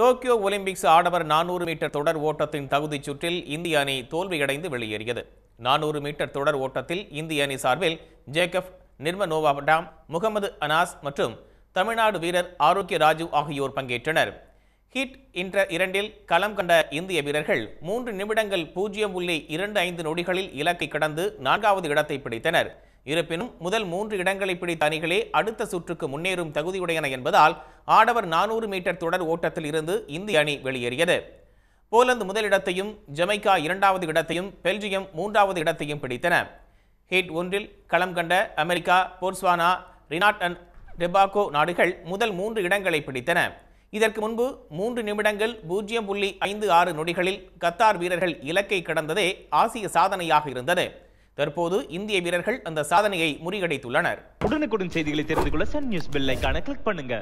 Tokyo Olympics ஆடவர் நானூறு metre தொடர் ஓட்டத்தின் தகுதிச் சுற்றில் இந்திய அணி தோல்வியடைந்து வெளியேறியது நானூறு மீட்டர் தொடர் ஓட்டத்தில் இந்திய அணி சார்பில் ஜேக்கப் நிர்மனோவாடாம் டாம் முகமது அனாஸ் மற்றும் தமிழ்நாடு வீரர் ஆரோக்கிய ராஜு ஆகியோர் பங்கேற்றனர் ஹிட் என்ற இரண்டில் களம் கண்ட இந்திய வீரர்கள் மூன்று நிமிடங்கள் பூஜ்ஜியம் புள்ளி இரண்டு ஐந்து நொடிகளில் இலக்கை கடந்து நான்காவது இடத்தை பிடித்தனர் இருப்பினும் முதல் மூன்று இடங்களை பிடித்த அணிகளே அடுத்த சுற்றுக்கு முன்னேறும் தகுதியுடையன என்பதால் ஆடவர் நானூறு மீட்டர் தொடர் ஓட்டத்தில் இருந்து இந்திய அணி வெளியேறியது போலந்து முதலிடத்தையும் ஜமைக்கா இரண்டாவது இடத்தையும் பெல்ஜியம் மூன்றாவது இடத்தையும் பிடித்தன ஹீட் ஒன்றில் களம் கண்ட அமெரிக்கா போர்ஸ்வானா ரினாட் அண்ட் டெபாகோ நாடுகள் முதல் மூன்று இடங்களை பிடித்தன இதற்கு முன்பு மூன்று நிமிடங்கள் பூஜ்ஜியம் புள்ளி ஐந்து ஆறு நொடிகளில் கத்தார் வீரர்கள் இலக்கை கடந்ததே ஆசிய சாதனையாக இருந்தது தற்போது இந்திய வீரர்கள் அந்த சாதனையை முறியடைத்துள்ளனர் உடனுக்குடன் செய்திகளை தெரிந்து கொள்ள சன் நியூஸ் பெல்லைக்கான கிளிக் பண்ணுங்க